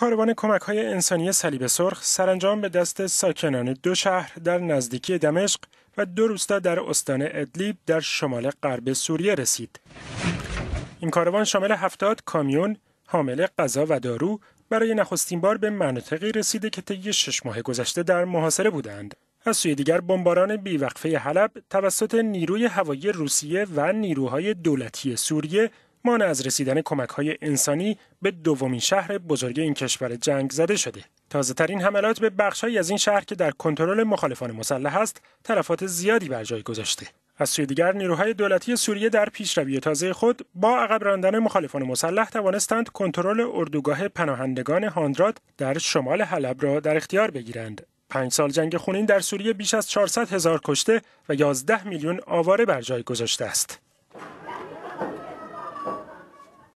کاروان کمک های انسانی صلیب سرخ سرانجام به دست ساکنان دو شهر در نزدیکی دمشق و دو روستا در استان ادلیب در شمال غرب سوریه رسید. این کاروان شامل 70 کامیون حامل غذا و دارو برای نخستین بار به مناطقی رسیده که طی شش ماه گذشته در محاصره بودند. از سوی دیگر بمباران بیوقفه حلب توسط نیروی هوایی روسیه و نیروهای دولتی سوریه مانع از رسیدن کمک های انسانی به دومین شهر بزرگ این کشور جنگ زده شده. تازه ترین حملات به بخشهایی از این شهر که در کنترل مخالفان مسلح است، تلفات زیادی بر جای گذاشته. از سوی دیگر نیروهای دولتی سوریه در پیشروی تازه خود با عقب راندن مخالفان مسلح توانستند کنترل اردوگاه پناهندگان هاندرات در شمال حلب را در اختیار بگیرند. پنج سال جنگ خونین در سوریه بیش از 400 هزار کشته و 11 میلیون آواره بر جای گذاشته است.